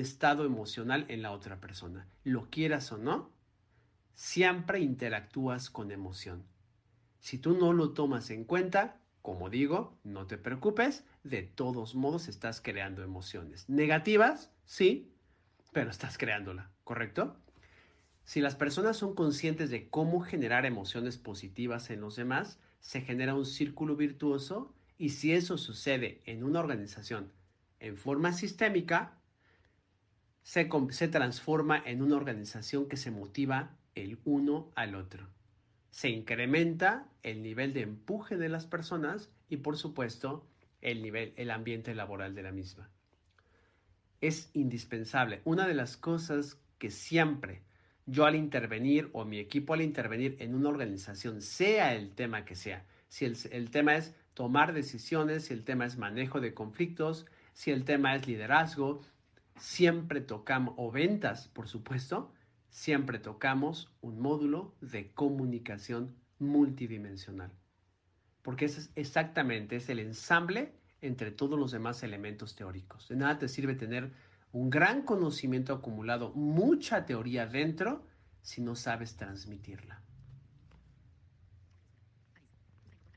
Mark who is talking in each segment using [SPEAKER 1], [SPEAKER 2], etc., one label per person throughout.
[SPEAKER 1] estado emocional en la otra persona. Lo quieras o no, siempre interactúas con emoción. Si tú no lo tomas en cuenta, como digo, no te preocupes, de todos modos estás creando emociones. Negativas, sí, pero estás creándola, ¿correcto? Si las personas son conscientes de cómo generar emociones positivas en los demás, se genera un círculo virtuoso y si eso sucede en una organización en forma sistémica, se, transforma en una organización que se motiva el uno al otro. Se incrementa el nivel de empuje de las personas y por supuesto el nivel, el ambiente laboral de la misma. Es indispensable. Una de las cosas que siempre yo al intervenir o mi equipo al intervenir en una organización, sea el tema que sea, si el, tema es tomar decisiones, si el tema es manejo de conflictos, si el tema es liderazgo, siempre tocamos, o ventas, por supuesto, siempre tocamos un módulo de comunicación multidimensional. Porque ese es exactamente, es el ensamble entre todos los demás elementos teóricos. De nada te sirve tener un gran conocimiento acumulado, mucha teoría dentro, si no sabes transmitirla.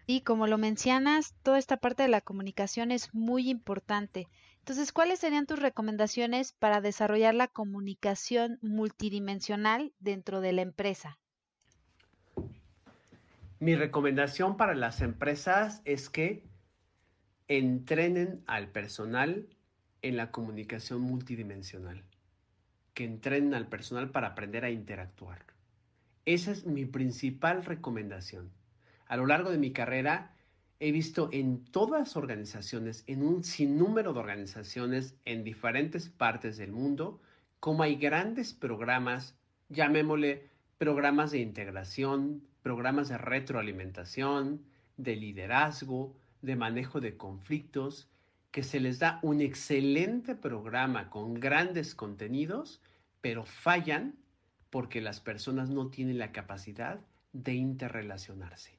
[SPEAKER 2] Y como lo mencionas, toda esta parte de la comunicación es muy importante. Entonces, ¿cuáles serían tus recomendaciones para desarrollar la comunicación multidimensional dentro de la empresa?
[SPEAKER 1] Mi recomendación para las empresas es que entrenen al personal en la comunicación multidimensional, que entrenen al personal para aprender a interactuar. Esa es mi principal recomendación. A lo largo de mi carrera he visto en todas organizaciones, en un sinnúmero de organizaciones en diferentes partes del mundo, cómo hay grandes programas, llamémosle programas de integración, programas de retroalimentación, de liderazgo, de manejo de conflictos, que se les da un excelente programa con grandes contenidos, pero fallan porque las personas no tienen la capacidad de interrelacionarse.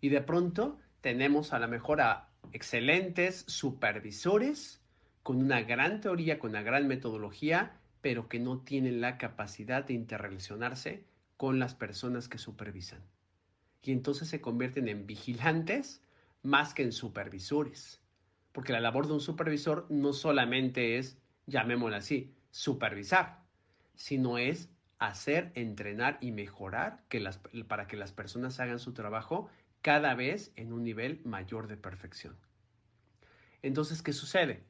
[SPEAKER 1] Y de pronto tenemos a la mejor a excelentes supervisores con una gran teoría, con una gran metodología, pero que no tienen la capacidad de interrelacionarse con las personas que supervisan. Y entonces se convierten en vigilantes más que en supervisores. Porque la labor de un supervisor no solamente es, llamémoslo así, supervisar, sino es hacer, entrenar y mejorar para que las personas hagan su trabajo cada vez en un nivel mayor de perfección. Entonces, ¿qué sucede?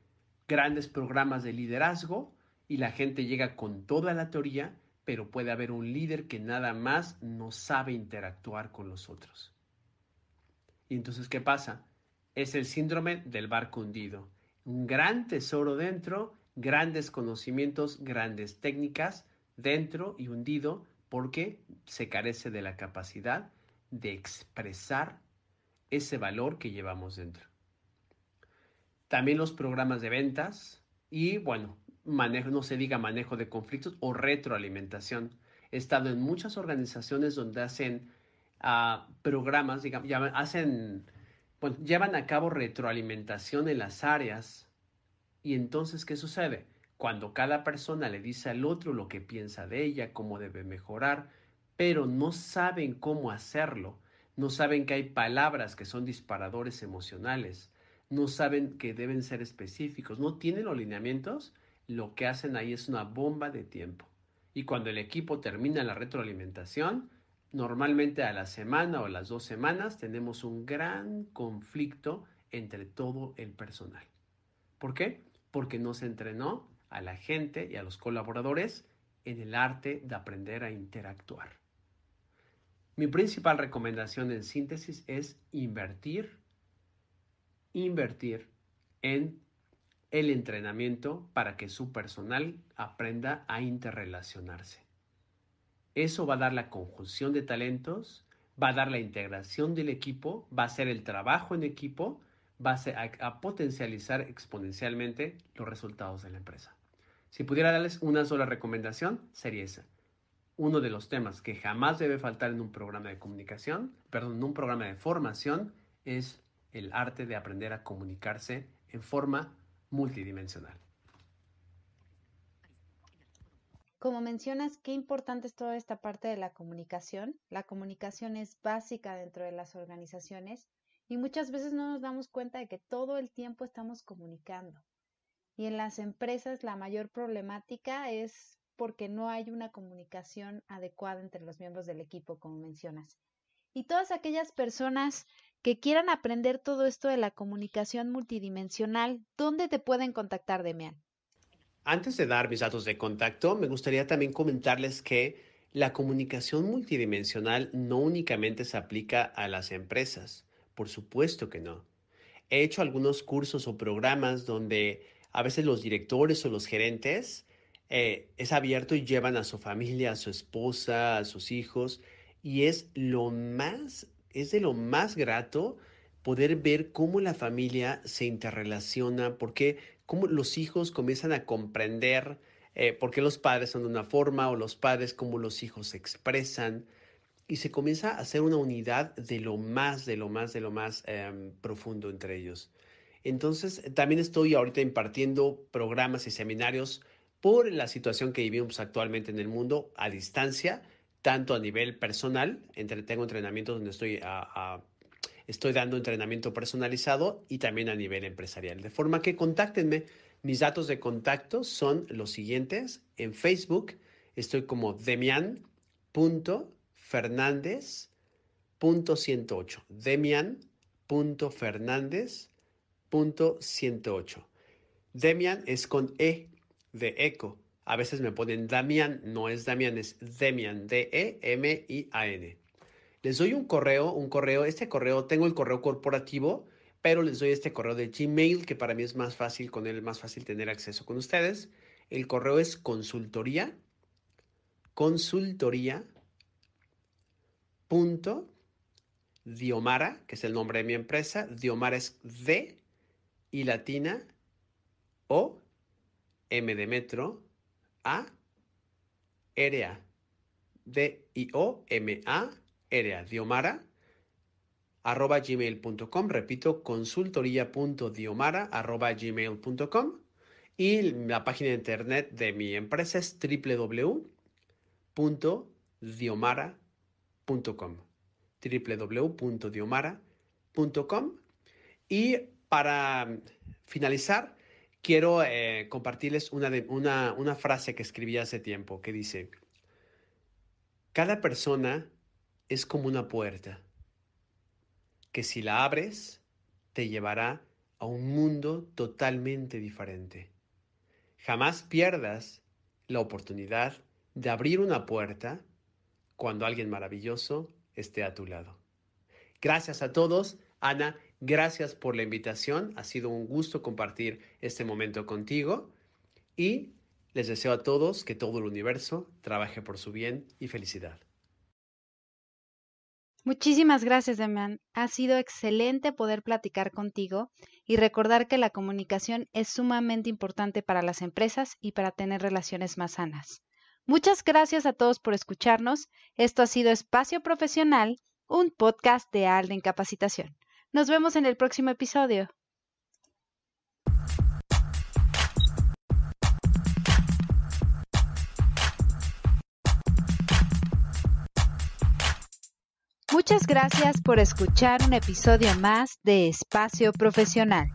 [SPEAKER 1] Grandes programas de liderazgo y la gente llega con toda la teoría, pero puede haber un líder que nada más no sabe interactuar con los otros. Y entonces, ¿qué pasa? Es el síndrome del barco hundido. Un gran tesoro dentro, grandes conocimientos, grandes técnicas dentro y hundido porque se carece de la capacidad de expresar ese valor que llevamos dentro. También los programas de ventas y, bueno, manejo, no se diga manejo de conflictos o retroalimentación. He estado en muchas organizaciones donde hacen ah, programas, digamos, hacen, llevan a cabo retroalimentación en las áreas. Y entonces, ¿qué sucede? Cuando cada persona le dice al otro lo que piensa de ella, cómo debe mejorar, pero no saben cómo hacerlo, no saben que hay palabras que son disparadores emocionales, no saben que deben ser específicos, no tienen los lineamientos, lo que hacen ahí es una bomba de tiempo. Y cuando el equipo termina la retroalimentación, normalmente a la semana o las dos semanas tenemos un gran conflicto entre todo el personal. ¿Por qué? Porque no se entrenó a la gente y a los colaboradores en el arte de aprender a interactuar. Mi principal recomendación en síntesis es invertir, invertir en el entrenamiento para que su personal aprenda a interrelacionarse. Eso va a dar la conjunción de talentos, va a dar la integración del equipo, va a ser el trabajo en equipo, va a, a potencializar exponencialmente los resultados de la empresa. Si pudiera darles una sola recomendación, sería esa uno de los temas que jamás debe faltar en un programa de comunicación, perdón, en un programa de formación, es el arte de aprender a comunicarse en forma multidimensional.
[SPEAKER 2] Como mencionas, qué importante es toda esta parte de la comunicación. La comunicación es básica dentro de las organizaciones y muchas veces no nos damos cuenta de que todo el tiempo estamos comunicando. Y en las empresas la mayor problemática es porque no hay una comunicación adecuada entre los miembros del equipo, como mencionas. Y todas aquellas personas que quieran aprender todo esto de la comunicación multidimensional, ¿dónde te pueden contactar, Demian?
[SPEAKER 1] Antes de dar mis datos de contacto, me gustaría también comentarles que la comunicación multidimensional no únicamente se aplica a las empresas, por supuesto que no. He hecho algunos cursos o programas donde a veces los directores o los gerentes eh, es abierto y llevan a su familia, a su esposa, a sus hijos. Y es lo más, es de lo más grato poder ver cómo la familia se interrelaciona, porque cómo los hijos comienzan a comprender eh, por qué los padres son de una forma o los padres cómo los hijos se expresan y se comienza a hacer una unidad de lo más, de lo más, de lo más em, profundo entre ellos. Entonces, también estoy ahorita impartiendo programas y seminarios por la situación que vivimos actualmente en el mundo a distancia, tanto a nivel personal, entretengo tengo entrenamientos donde estoy, estoy dando entrenamiento personalizado y también a nivel empresarial. De forma que contáctenme. Mis datos de contacto son los siguientes. En Facebook estoy como demian.fernández.108. Demian.fernández.108. Demian es con E de eco. A veces me ponen Damian, no es Damián, es Demian, D-E-M-I-A-N. Les doy un correo, un correo, este correo, tengo el correo corporativo, pero les doy este correo de Gmail, que para mí es más fácil, con él más fácil tener acceso con ustedes. El correo es consultoría, consultoría, punto, Diomara, que es el nombre de mi empresa. Diomara es D y latina O M de metro, A, RA, D-I-O-M-A, Diomara, arroba gmail.com, repito, consultoría.diomara, arroba gmail.com y la página de internet de mi empresa es www.diomara.com, www.diomara.com y para finalizar, quiero eh, compartirles una, una, una frase que escribí hace tiempo que dice, cada persona es como una puerta que si la abres te llevará a un mundo totalmente diferente. Jamás pierdas la oportunidad de abrir una puerta cuando alguien maravilloso esté a tu lado. Gracias a todos. Ana, Gracias por la invitación, ha sido un gusto compartir este momento contigo y les deseo a todos que todo el universo trabaje por su bien y felicidad.
[SPEAKER 2] Muchísimas gracias, Demian. Ha sido excelente poder platicar contigo y recordar que la comunicación es sumamente importante para las empresas y para tener relaciones más sanas. Muchas gracias a todos por escucharnos. Esto ha sido Espacio Profesional, un podcast de Alden Capacitación. Nos vemos en el próximo episodio. Muchas gracias por escuchar un episodio más de Espacio Profesional.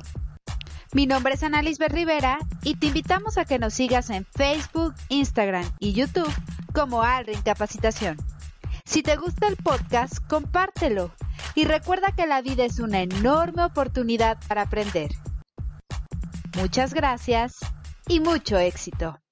[SPEAKER 2] Mi nombre es Ana Lisbeth Rivera y te invitamos a que nos sigas en Facebook, Instagram y YouTube como Alrin Capacitación. Si te gusta el podcast, compártelo y recuerda que la vida es una enorme oportunidad para aprender. Muchas gracias y mucho éxito.